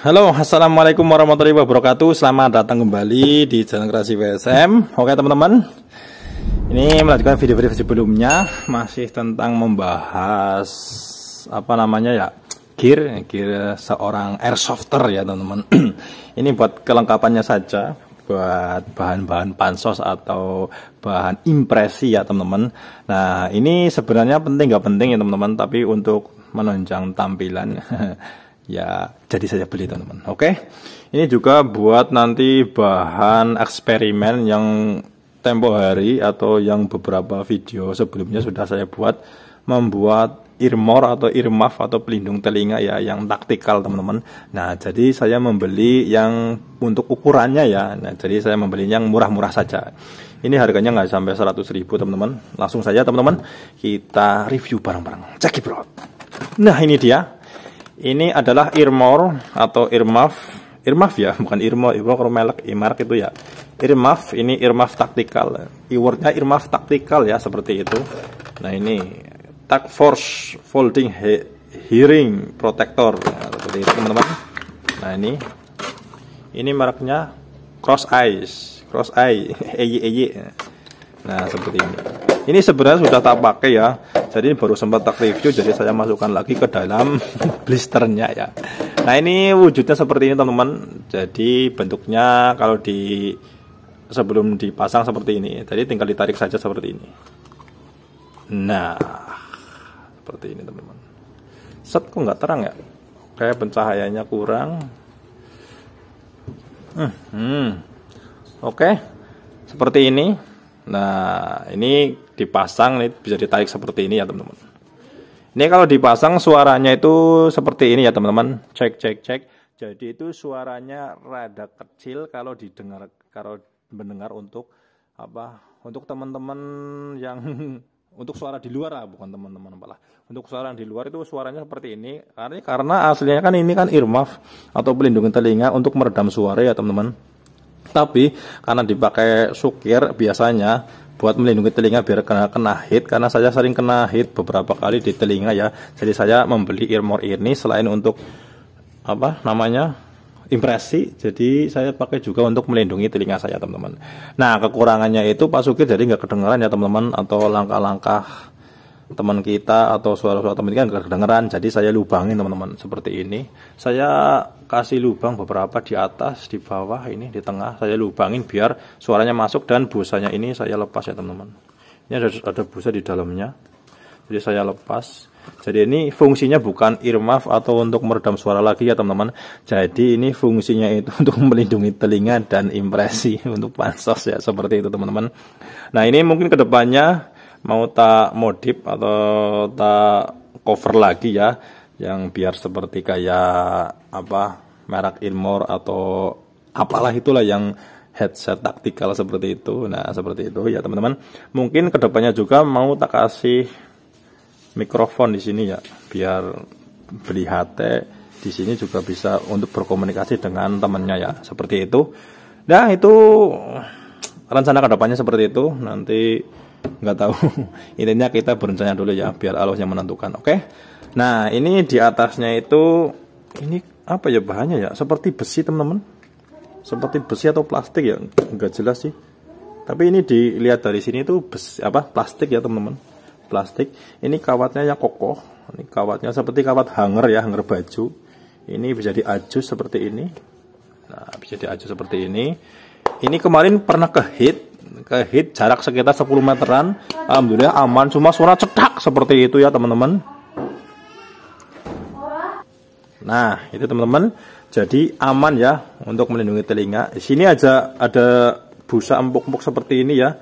Halo, assalamualaikum warahmatullahi wabarakatuh. Selamat datang kembali di channel Kreasi WSM. Oke teman-teman, ini melanjutkan video-video sebelumnya masih tentang membahas apa namanya ya gear, gear seorang airsofter ya teman-teman. ini buat kelengkapannya saja, buat bahan-bahan pansos atau bahan impresi ya teman-teman. Nah ini sebenarnya penting gak penting ya teman-teman, tapi untuk menonjang tampilan ya jadi saja beli teman-teman. Oke. Okay? Ini juga buat nanti bahan eksperimen yang tempo hari atau yang beberapa video sebelumnya sudah saya buat membuat earmore atau irmaf atau pelindung telinga ya yang taktikal teman-teman. Nah, jadi saya membeli yang untuk ukurannya ya. Nah, jadi saya membeli yang murah-murah saja. Ini harganya nggak sampai 100 ribu teman-teman. Langsung saja teman-teman kita review bareng-bareng. Check bro Nah, ini dia ini adalah Irmor atau Irmaf. Irmaf ya, bukan Irmo, Irmo kalau melek, Imark itu ya. Irmaf, ini Irmaf taktikal. Keywordnya Irmaf taktikal ya, seperti itu. Nah ini, Task Force Folding He Hearing Protector. Nah, seperti itu teman-teman. Nah ini, ini mereknya Cross Eyes. Cross Eye, EY, EY. Nah seperti ini. Ini sebenarnya sudah tak pakai ya. Jadi baru sempat tak review. Jadi saya masukkan lagi ke dalam blisternya ya. Nah ini wujudnya seperti ini teman-teman. Jadi bentuknya kalau di sebelum dipasang seperti ini. Jadi tinggal ditarik saja seperti ini. Nah seperti ini teman-teman. Set kok nggak terang ya? Kayak pencahayaannya kurang. Hmm, hmm. Oke, seperti ini. Nah, ini dipasang nih bisa ditarik seperti ini ya, teman-teman. Ini kalau dipasang suaranya itu seperti ini ya, teman-teman. Cek cek cek. Jadi itu suaranya rada kecil kalau didengar kalau mendengar untuk apa? Untuk teman-teman yang untuk suara di luar lah bukan teman-teman apalah untuk suara yang di luar itu suaranya seperti ini karena karena aslinya kan ini kan earmuff atau pelindung telinga untuk meredam suara ya teman-teman tapi karena dipakai sukir biasanya buat melindungi telinga biar kena kena hit karena saya sering kena hit beberapa kali di telinga ya jadi saya membeli earmore ini selain untuk apa namanya impresi jadi saya pakai juga untuk melindungi telinga saya teman-teman nah kekurangannya itu Pak Sukir jadi nggak kedengaran ya teman-teman atau langkah-langkah teman kita atau suara-suara teman kita nggak kedengeran jadi saya lubangin teman-teman seperti ini saya kasih lubang beberapa di atas di bawah ini di tengah saya lubangin biar suaranya masuk dan busanya ini saya lepas ya teman-teman ini ada, ada busa di dalamnya jadi saya lepas jadi ini fungsinya bukan irmaf atau untuk meredam suara lagi ya teman-teman jadi ini fungsinya itu untuk melindungi telinga dan impresi untuk pansos ya seperti itu teman-teman nah ini mungkin kedepannya mau tak modif atau tak cover lagi ya yang biar seperti kayak apa merek Inmore atau apalah itulah yang headset taktikal seperti itu. Nah, seperti itu ya teman-teman. Mungkin kedepannya juga mau tak kasih mikrofon di sini ya, biar beli HT di sini juga bisa untuk berkomunikasi dengan temannya ya, seperti itu. Nah, itu rencana kedepannya seperti itu. Nanti nggak tahu intinya kita berencana dulu ya biar Allah yang menentukan oke okay? nah ini di atasnya itu ini apa ya bahannya ya seperti besi teman-teman seperti besi atau plastik ya nggak jelas sih tapi ini dilihat dari sini itu besi apa plastik ya teman-teman plastik ini kawatnya yang kokoh ini kawatnya seperti kawat hanger ya hanger baju ini bisa diaju seperti ini nah bisa diaju seperti ini ini kemarin pernah ke hit ke hit jarak sekitar 10 meteran alhamdulillah aman cuma suara cetak seperti itu ya teman-teman nah itu teman-teman jadi aman ya untuk melindungi telinga di sini aja ada busa empuk-empuk seperti ini ya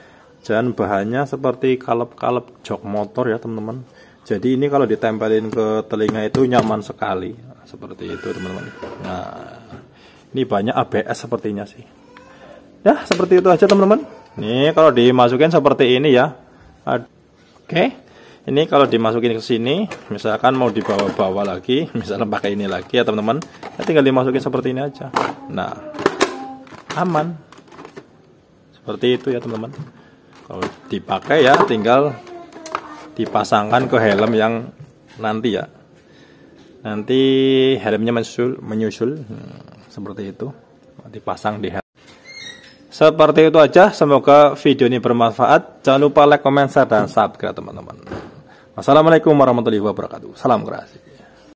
dan bahannya seperti kalep-kalep jok motor ya teman-teman jadi ini kalau ditempelin ke telinga itu nyaman sekali seperti itu teman-teman nah ini banyak ABS sepertinya sih ya seperti itu aja teman-teman ini kalau dimasukin seperti ini ya. Oke. Ini kalau dimasukin ke sini, misalkan mau dibawa-bawa lagi, misalnya pakai ini lagi ya teman-teman, ya tinggal dimasukin seperti ini aja. Nah, aman. Seperti itu ya teman-teman. Kalau dipakai ya tinggal dipasangkan ke helm yang nanti ya. Nanti helmnya menyusul, menyusul hmm, seperti itu. Dipasang di helm. Seperti itu aja, semoga video ini bermanfaat. Jangan lupa like, comment, share, dan subscribe teman-teman. Wassalamualaikum warahmatullahi wabarakatuh. Salam kreasi.